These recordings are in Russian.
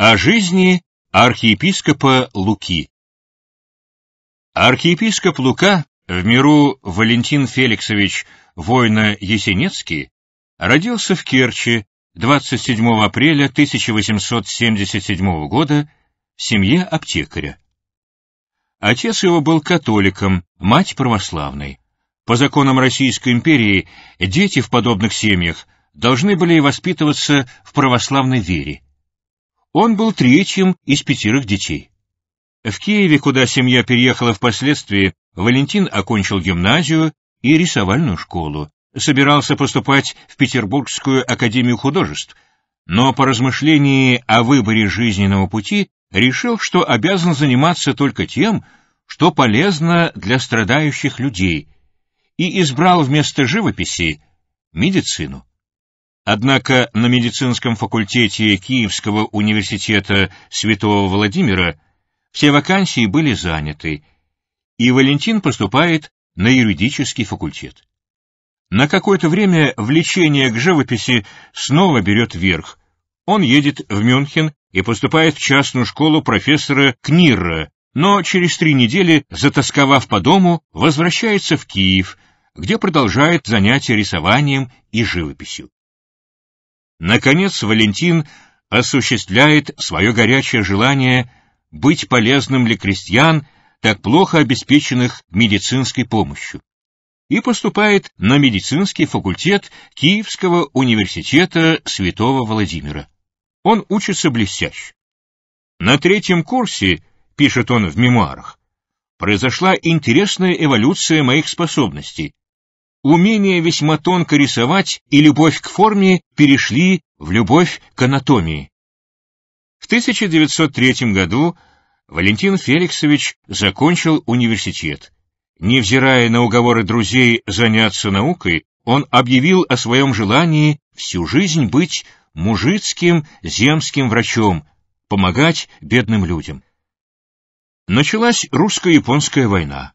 О жизни архиепископа Луки Архиепископ Лука, в миру Валентин Феликсович Война-Есенецкий, родился в Керчи 27 апреля 1877 года в семье аптекаря. Отец его был католиком, мать православной. По законам Российской империи дети в подобных семьях должны были воспитываться в православной вере. Он был третьим из пятерых детей. В Киеве, куда семья переехала впоследствии, Валентин окончил гимназию и рисовальную школу, собирался поступать в Петербургскую академию художеств, но по размышлении о выборе жизненного пути решил, что обязан заниматься только тем, что полезно для страдающих людей, и избрал вместо живописи медицину. Однако на медицинском факультете Киевского университета Святого Владимира все вакансии были заняты, и Валентин поступает на юридический факультет. На какое-то время влечение к живописи снова берет верх. Он едет в Мюнхен и поступает в частную школу профессора Книрра, но через три недели, затасковав по дому, возвращается в Киев, где продолжает занятия рисованием и живописью. Наконец Валентин осуществляет свое горячее желание быть полезным для крестьян, так плохо обеспеченных медицинской помощью, и поступает на медицинский факультет Киевского университета Святого Владимира. Он учится блестяще. На третьем курсе, пишет он в мемуарах, произошла интересная эволюция моих способностей, Умение весьма тонко рисовать и любовь к форме перешли в любовь к анатомии. В 1903 году Валентин Феликсович закончил университет. Невзирая на уговоры друзей заняться наукой, он объявил о своем желании всю жизнь быть мужицким земским врачом, помогать бедным людям. Началась русско-японская война.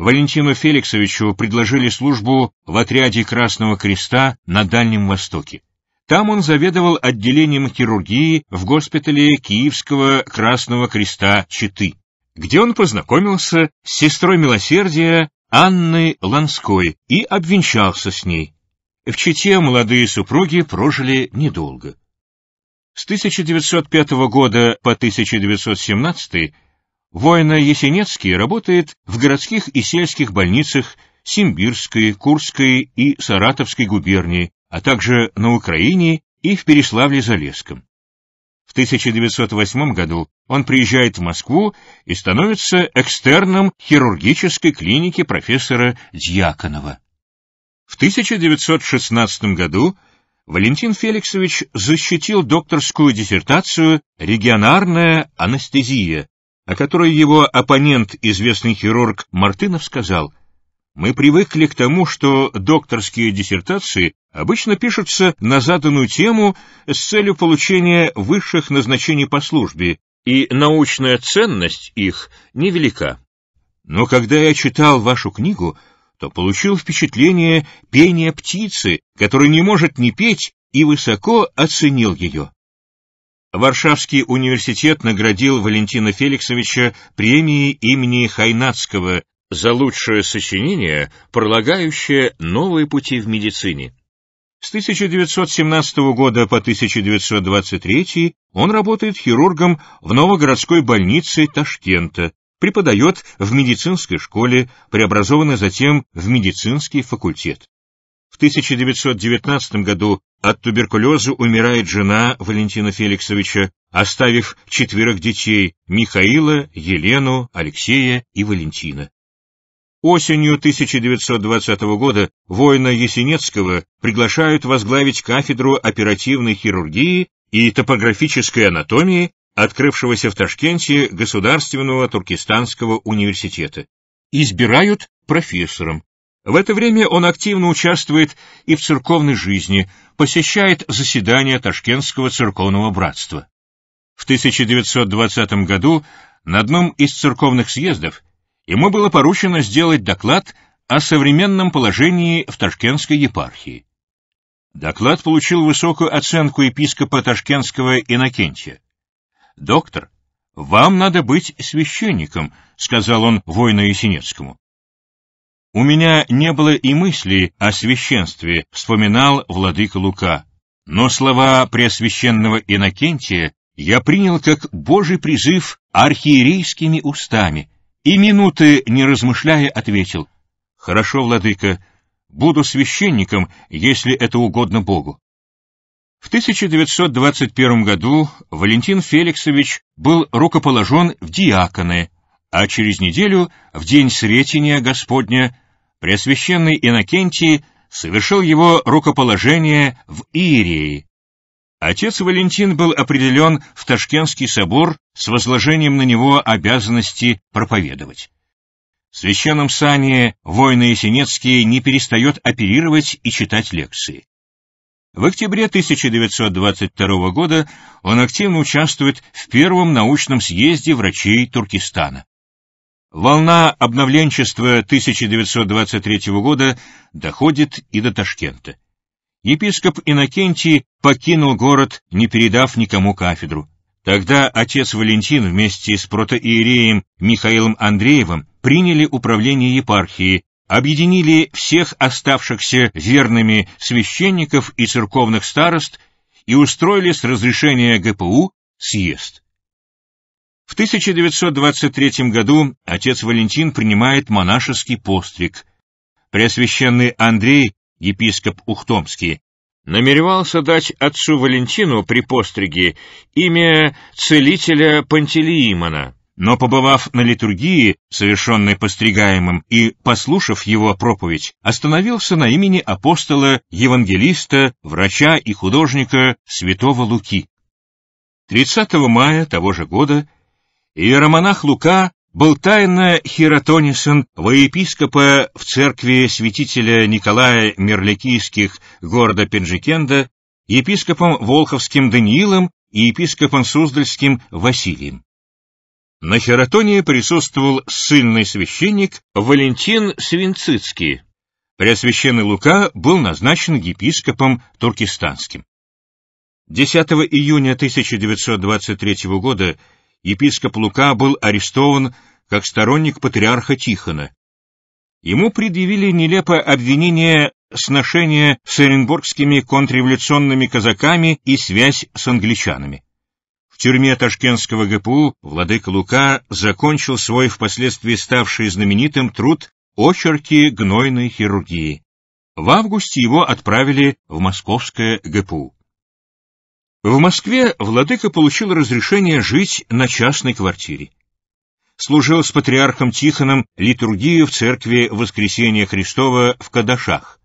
Валентину Феликсовичу предложили службу в отряде Красного Креста на Дальнем Востоке. Там он заведовал отделением хирургии в госпитале Киевского Красного Креста Читы, где он познакомился с сестрой милосердия Анной Ланской и обвенчался с ней. В Чите молодые супруги прожили недолго. С 1905 года по 1917 Воина Есенецкий работает в городских и сельских больницах Симбирской, Курской и Саратовской губернии, а также на Украине и в Переславле-Залесском. В 1908 году он приезжает в Москву и становится экстерном хирургической клиники профессора Дьяконова. В 1916 году Валентин Феликсович защитил докторскую диссертацию «Регионарная анестезия о которой его оппонент, известный хирург Мартынов, сказал, «Мы привыкли к тому, что докторские диссертации обычно пишутся на заданную тему с целью получения высших назначений по службе, и научная ценность их невелика. Но когда я читал вашу книгу, то получил впечатление пения птицы, которая не может не петь, и высоко оценил ее. Варшавский университет наградил Валентина Феликсовича премией имени Хайнацкого за лучшее сочинение, пролагающее новые пути в медицине. С 1917 года по 1923 он работает хирургом в Новогородской больнице Ташкента, преподает в медицинской школе, преобразованной затем в медицинский факультет. В 1919 году от туберкулеза умирает жена Валентина Феликсовича, оставив четверых детей Михаила, Елену, Алексея и Валентина. Осенью 1920 года воина Есенецкого приглашают возглавить кафедру оперативной хирургии и топографической анатомии открывшегося в Ташкенте Государственного Туркестанского университета. Избирают профессором. В это время он активно участвует и в церковной жизни, посещает заседания Ташкентского церковного братства. В 1920 году на одном из церковных съездов ему было поручено сделать доклад о современном положении в Ташкентской епархии. Доклад получил высокую оценку епископа Ташкентского Иннокентия. «Доктор, вам надо быть священником», — сказал он воину Есенецкому. «У меня не было и мысли о священстве», — вспоминал владыка Лука. «Но слова преосвященного Иннокентия я принял как божий призыв архиерейскими устами, и минуты, не размышляя, ответил, «Хорошо, владыка, буду священником, если это угодно Богу». В 1921 году Валентин Феликсович был рукоположен в диаконы, а через неделю, в день Сретения Господня, Преосвященный Иннокентий совершил его рукоположение в Иерии. Отец Валентин был определен в Ташкентский собор с возложением на него обязанности проповедовать. В священном сане воины Ясенецкий не перестает оперировать и читать лекции. В октябре 1922 года он активно участвует в первом научном съезде врачей Туркестана. Волна обновленчества 1923 года доходит и до Ташкента. Епископ Иннокентий покинул город, не передав никому кафедру. Тогда отец Валентин вместе с протоиереем Михаилом Андреевым приняли управление епархией, объединили всех оставшихся верными священников и церковных старост и устроили с разрешения ГПУ съезд. В 1923 году отец Валентин принимает монашеский постриг. Преосвященный Андрей, епископ Ухтомский, намеревался дать отцу Валентину при постриге имя целителя Пантелеимона, но, побывав на литургии, совершенной постригаемым, и послушав его проповедь, остановился на имени апостола, евангелиста, врача и художника святого Луки. 30 мая того же года Иеромонах Лука был тайно хиротонисен во епископа в церкви святителя Николая Мерликийских города Пенджикенда, епископом Волховским Даниилом и епископом Суздальским Василием. На хиротонии присутствовал сильный священник Валентин Свинцицкий. Преосвященный Лука был назначен епископом туркестанским. 10 июня 1923 года епископ Лука был арестован как сторонник патриарха Тихона. Ему предъявили нелепое обвинение сношения с оренбургскими контрреволюционными казаками и связь с англичанами. В тюрьме ташкентского ГПУ владыка Лука закончил свой впоследствии ставший знаменитым труд «Очерки гнойной хирургии». В августе его отправили в московское ГПУ. В Москве владыка получил разрешение жить на частной квартире. Служил с патриархом Тихоном литургию в церкви Воскресения Христова в Кадашах.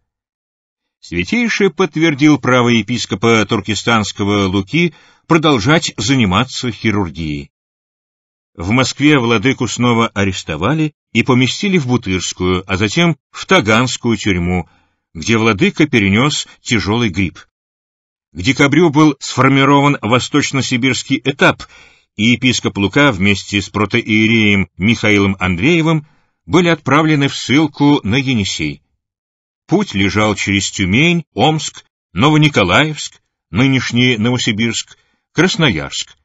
Святейший подтвердил право епископа туркестанского Луки продолжать заниматься хирургией. В Москве владыку снова арестовали и поместили в Бутырскую, а затем в Таганскую тюрьму, где владыка перенес тяжелый грипп. К декабрю был сформирован восточно-сибирский этап, и епископ Лука вместе с протоиереем Михаилом Андреевым были отправлены в ссылку на Енисей. Путь лежал через Тюмень, Омск, Новониколаевск, нынешний Новосибирск, Красноярск.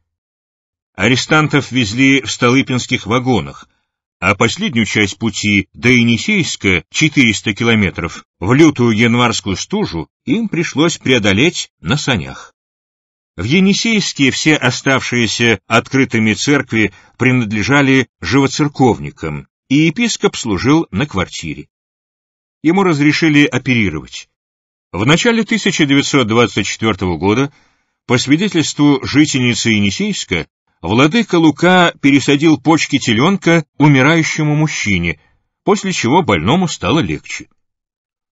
Арестантов везли в Столыпинских вагонах — а последнюю часть пути до Енисейска, 400 километров, в лютую январскую стужу им пришлось преодолеть на санях. В Енисейске все оставшиеся открытыми церкви принадлежали живоцерковникам, и епископ служил на квартире. Ему разрешили оперировать. В начале 1924 года, по свидетельству жительницы Енисейска, Владыка Лука пересадил почки теленка умирающему мужчине, после чего больному стало легче.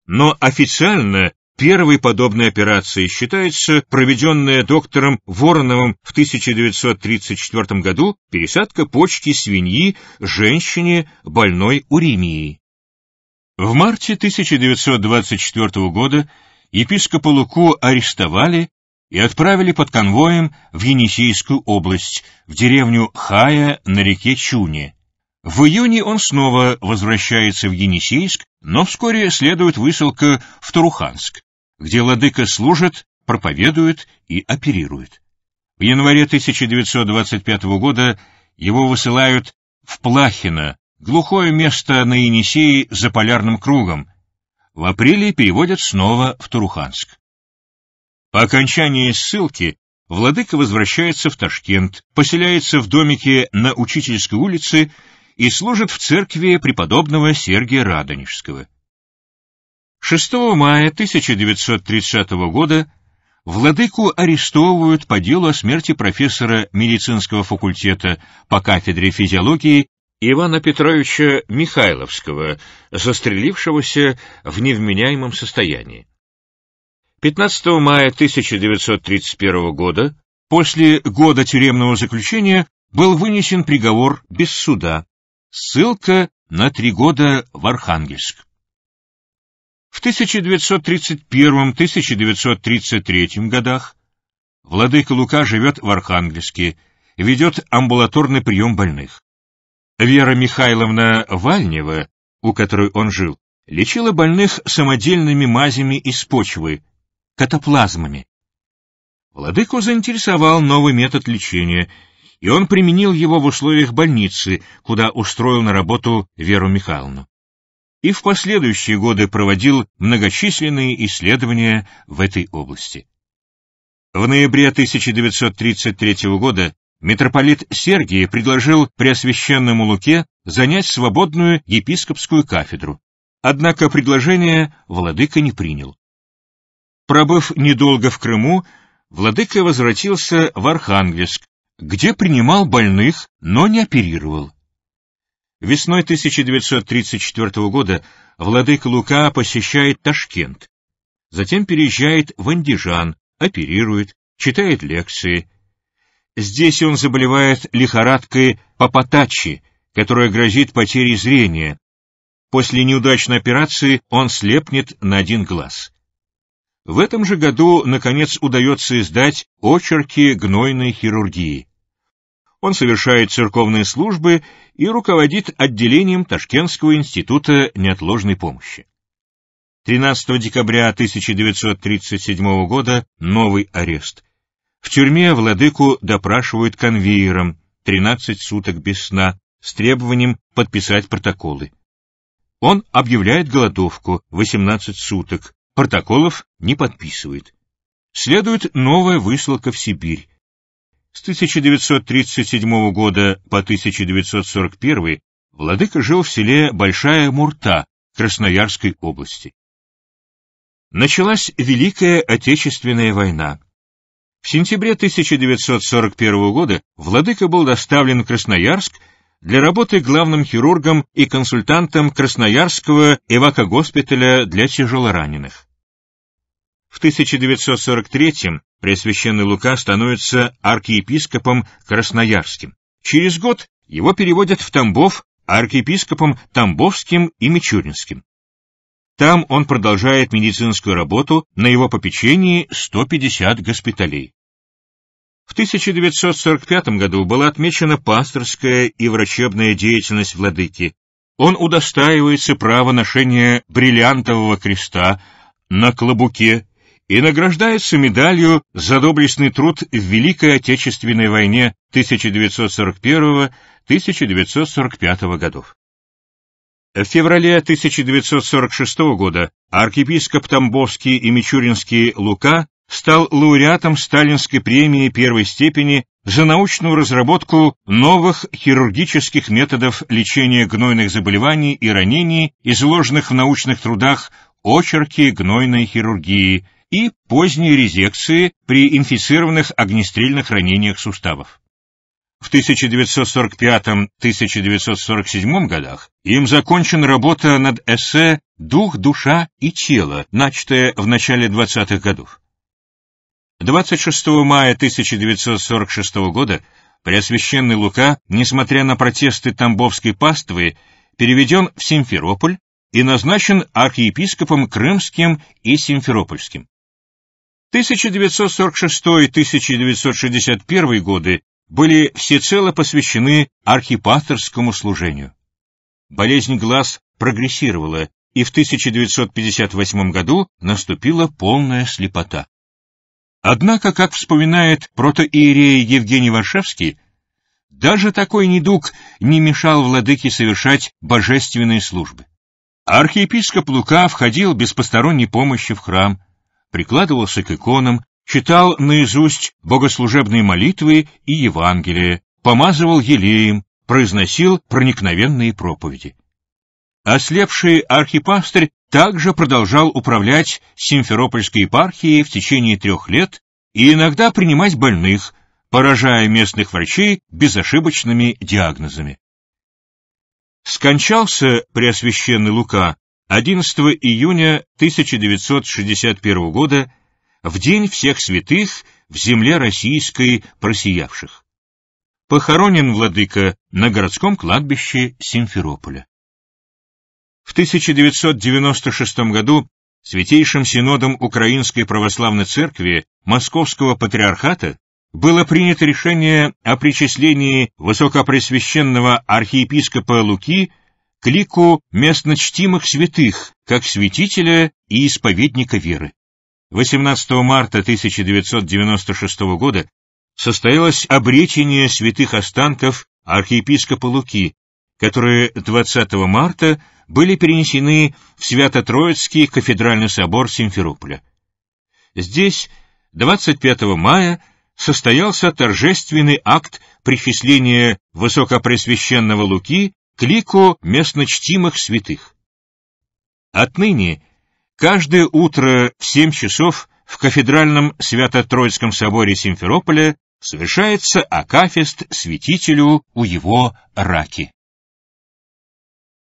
Но официально первой подобной операцией считается проведенная доктором Вороновым в 1934 году пересадка почки свиньи женщине больной уремией. В марте 1924 года епископа Луку арестовали и отправили под конвоем в Енисейскую область, в деревню Хая на реке Чуне. В июне он снова возвращается в Енисейск, но вскоре следует высылка в Туруханск, где ладыка служит, проповедует и оперирует. В январе 1925 года его высылают в Плахино, глухое место на Енисее за полярным кругом. В апреле переводят снова в Туруханск. По окончании ссылки владыка возвращается в Ташкент, поселяется в домике на Учительской улице и служит в церкви преподобного Сергия Радонежского. 6 мая 1930 года владыку арестовывают по делу о смерти профессора медицинского факультета по кафедре физиологии Ивана Петровича Михайловского, застрелившегося в невменяемом состоянии. 15 мая 1931 года, после года тюремного заключения, был вынесен приговор без суда. Ссылка на три года в Архангельск. В 1931-1933 годах владыка Лука живет в Архангельске, ведет амбулаторный прием больных. Вера Михайловна Вальнева, у которой он жил, лечила больных самодельными мазями из почвы, катаплазмами. Владыку заинтересовал новый метод лечения, и он применил его в условиях больницы, куда устроил на работу Веру Михайловну. И в последующие годы проводил многочисленные исследования в этой области. В ноябре 1933 года митрополит Сергий предложил Преосвященному Луке занять свободную епископскую кафедру, однако предложение владыка не принял. Пробыв недолго в Крыму, владыка возвратился в Архангельск, где принимал больных, но не оперировал. Весной 1934 года владыка Лука посещает Ташкент, затем переезжает в Андижан, оперирует, читает лекции. Здесь он заболевает лихорадкой папатачи, которая грозит потерей зрения. После неудачной операции он слепнет на один глаз. В этом же году, наконец, удается издать очерки гнойной хирургии. Он совершает церковные службы и руководит отделением Ташкентского института неотложной помощи. 13 декабря 1937 года новый арест. В тюрьме владыку допрашивают конвейером 13 суток без сна с требованием подписать протоколы. Он объявляет голодовку 18 суток, Протоколов не подписывает. Следует новая высылка в Сибирь. С 1937 года по 1941 владыка жил в селе Большая Мурта Красноярской области. Началась Великая Отечественная война. В сентябре 1941 года владыка был доставлен в Красноярск для работы главным хирургом и консультантом Красноярского эвакогоспиталя для тяжелораненых. В 1943-м Пресвященный Лука становится архиепископом Красноярским. Через год его переводят в Тамбов архиепископом Тамбовским и Мичуринским. Там он продолжает медицинскую работу, на его попечении 150 госпиталей. В 1945 году была отмечена пасторская и врачебная деятельность владыки. Он удостаивается права ношения бриллиантового креста на клобуке и награждается медалью за доблестный труд в Великой Отечественной войне 1941-1945 годов. В феврале 1946 года архиепископ Тамбовский и Мичуринский Лука стал лауреатом Сталинской премии первой степени за научную разработку новых хирургических методов лечения гнойных заболеваний и ранений, изложенных в научных трудах «Очерки гнойной хирургии» и поздние резекции при инфицированных огнестрельных ранениях суставов. В 1945-1947 годах им закончена работа над эссе «Дух, душа и тело», начатая в начале 20-х годов. 26 мая 1946 года Преосвященный Лука, несмотря на протесты Тамбовской паствы, переведен в Симферополь и назначен архиепископом Крымским и Симферопольским. 1946-1961 годы были всецело посвящены архипасторскому служению. Болезнь глаз прогрессировала, и в 1958 году наступила полная слепота. Однако, как вспоминает протоиерей Евгений Варшавский, даже такой недуг не мешал владыке совершать божественные службы. Архиепископ Лука входил без посторонней помощи в храм – прикладывался к иконам, читал наизусть богослужебные молитвы и Евангелие, помазывал елеем, произносил проникновенные проповеди. Ослепший архипастырь также продолжал управлять Симферопольской епархией в течение трех лет и иногда принимать больных, поражая местных врачей безошибочными диагнозами. Скончался Преосвященный Лука 11 июня 1961 года, в День всех святых в земле российской просиявших. Похоронен владыка на городском кладбище Симферополя. В 1996 году Святейшим Синодом Украинской Православной Церкви Московского Патриархата было принято решение о причислении высокопресвященного архиепископа Луки – к лику местночтимых святых, как святителя и исповедника веры. 18 марта 1996 года состоялось обретение святых останков архиепископа Луки, которые 20 марта были перенесены в Свято-Троицкий кафедральный собор Симферополя. Здесь 25 мая состоялся торжественный акт причисления высокопресвященного Луки к местночтимых святых. Отныне каждое утро в семь часов в кафедральном Свято-Троицком соборе Симферополя совершается акафист святителю у его раки.